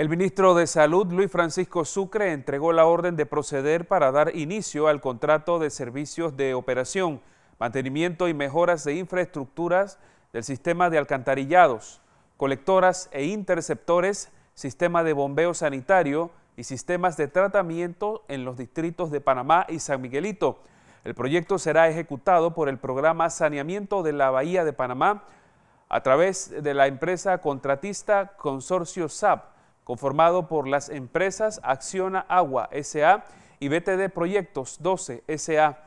El ministro de Salud, Luis Francisco Sucre, entregó la orden de proceder para dar inicio al contrato de servicios de operación, mantenimiento y mejoras de infraestructuras del sistema de alcantarillados, colectoras e interceptores, sistema de bombeo sanitario y sistemas de tratamiento en los distritos de Panamá y San Miguelito. El proyecto será ejecutado por el programa Saneamiento de la Bahía de Panamá a través de la empresa contratista Consorcio SAP, conformado por las empresas Acciona Agua SA y BTD Proyectos 12 SA.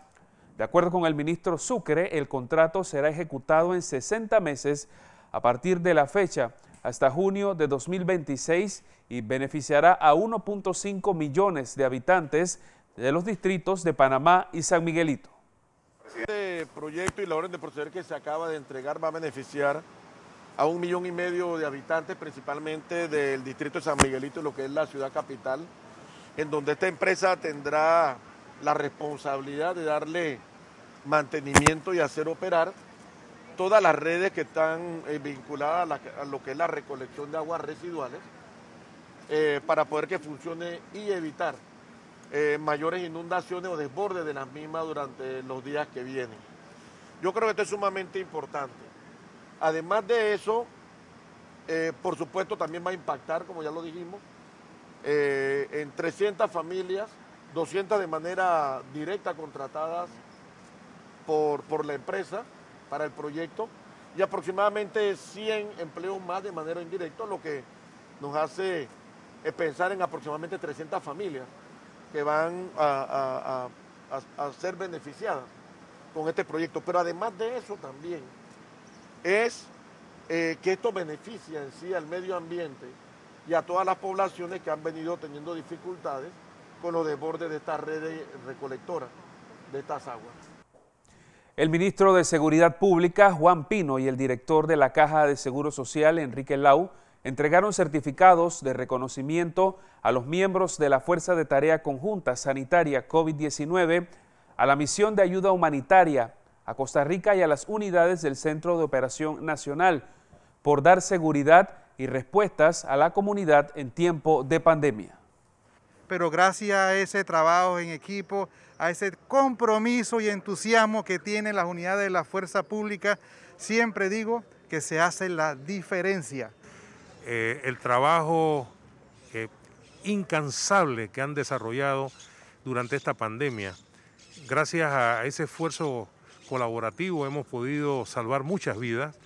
De acuerdo con el ministro Sucre, el contrato será ejecutado en 60 meses a partir de la fecha hasta junio de 2026 y beneficiará a 1.5 millones de habitantes de los distritos de Panamá y San Miguelito. Este proyecto y la orden de proceder que se acaba de entregar va a beneficiar a un millón y medio de habitantes, principalmente del distrito de San Miguelito, lo que es la ciudad capital, en donde esta empresa tendrá la responsabilidad de darle mantenimiento y hacer operar todas las redes que están eh, vinculadas a, lo que es la recolección de aguas residuales eh, para poder que funcione y evitar eh, mayores inundaciones o desbordes de las mismas durante los días que vienen. Yo creo que esto es sumamente importante. Además de eso, eh, por supuesto también va a impactar, como ya lo dijimos, eh, en 300 familias, 200 de manera directa contratadas por, por la empresa para el proyecto y aproximadamente 100 empleos más de manera indirecta, lo que nos hace eh, pensar en aproximadamente 300 familias que van a ser beneficiadas con este proyecto. Pero además de eso también, es eh, que esto beneficia en sí al medio ambiente y a todas las poblaciones que han venido teniendo dificultades con los desbordes de estas redes recolectoras de estas aguas. El ministro de Seguridad Pública, Juan Pino, y el director de la Caja de Seguro Social, Enrique Lau, entregaron certificados de reconocimiento a los miembros de la Fuerza de Tarea Conjunta Sanitaria COVID-19 a la misión de ayuda humanitaria a Costa Rica y a las unidades del Centro de Operación Nacional por dar seguridad y respuestas a la comunidad en tiempo de pandemia. Pero gracias a ese trabajo en equipo, a ese compromiso y entusiasmo que tienen las unidades de la fuerza pública, siempre digo que se hace la diferencia. Eh, el trabajo eh, incansable que han desarrollado durante esta pandemia, gracias a ese esfuerzo colaborativo hemos podido salvar muchas vidas,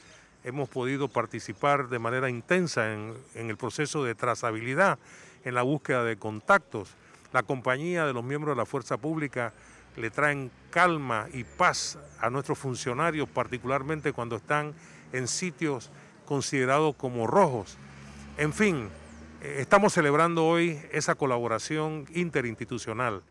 hemos podido participar de manera intensa en, en el proceso de trazabilidad, en la búsqueda de contactos. La compañía de los miembros de la fuerza pública le traen calma y paz a nuestros funcionarios, particularmente cuando están en sitios considerados como rojos. En fin, eh, estamos celebrando hoy esa colaboración interinstitucional.